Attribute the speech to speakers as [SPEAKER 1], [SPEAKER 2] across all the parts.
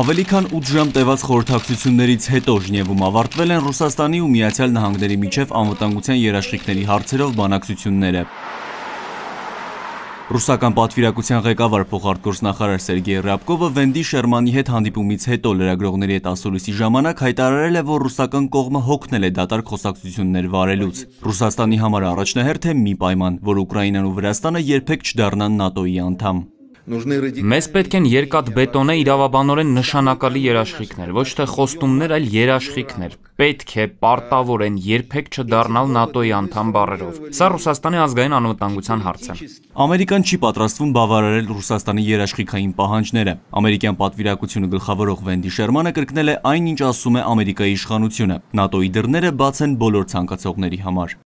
[SPEAKER 1] Ավելի քան 8 ժամ տևած խորհրդակցություններից հետո Ժնևում ավարտվել են Ռուսաստանի ու Միացյալ Նահանգների միջև անվտանգության երաշխիքների հարցերով բանակցությունները։ Ռուսական պատվիրակության ղեկավար փոխարտգործնախարար Սերգեյ Ռաբկովը Վենդի Շերմանի հետ հանդիպումից հետո լրագրողների հետ ասուլիսի ժամանակ հայտարարել է, որ ռուսական կողմը հոգնել է դատարկ խոսակցություններ վարելուց։ Ռուսաստանի համար առաջնահերթ է մի պայման, որ Ուկրաինան ու Վրաստանը երբեք չդառնան ՆԱՏՕ-ի անդամ։ Մեզ պետք են երկաթ բետոնե
[SPEAKER 2] իրավաբանորեն նշանակալի երաշխիքներ, ոչ թե խոստումներ, այլ երաշխիքներ։ Պետք է պարտավոր են երբեք չդառնալ ՆԱՏՕ-ի անդամ բառերով։ Սա Ռուսաստանի ազգային անվտանգության հարց է։
[SPEAKER 1] Ամերիկան չի պատրաստվում բավարարել Ռուսաստանի երաշխիքային պահանջները։ Ամերիկյան պատվիրակությունը գլխավորող Վենդի Շերմանը կրկնել է այն, ինչ ասում է Ամերիկայի իշխանությունը։ ՆԱՏՕ-ի դռները բաց են բոլոր ցանկացողների համար։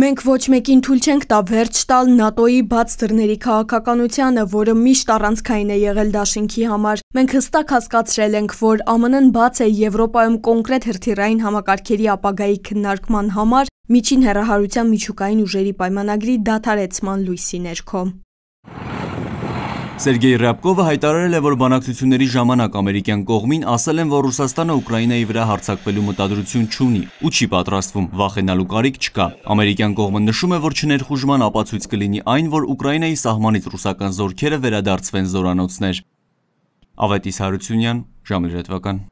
[SPEAKER 3] Մենք ոչ մեկին թույլ չենք տա վերջ տալ ՆԱՏՕ-ի բաց դռների քաղաքականությանը, որը միշտ առանցքային է եղել Դաշինքի համար։ Մենք հստակ հասկացրել ենք, որ ԱՄՆ-ն բաց է Եվրոպայում կոնկրետ հրթիռային համակարգերի ապագայի քննարկման համար միջին հեռահարության միջուկային ուժերի պայմանագրի դադարեցման լույսի ներքո։
[SPEAKER 1] Սերգեյ Ռյապկովը հայտարարել է, որ բանակցությունների ժամանակ ամերիկյան կողմին ասել են, որ Ռուսաստանը Ուկրաինայի վրա հարձակվելու մտադրություն չունի ու չի պատրաստվում, վախենալու կարիք չկա։ Ամերիկյան կողմը նշում է, որ չներխուժման ապացույց կլինի այն, որ Ուկրաինայի սահմանից ռուսական զորքերը վերադարձվեն զորանոցներ։ Ավետիս Հարությունյան, ժամի հետվական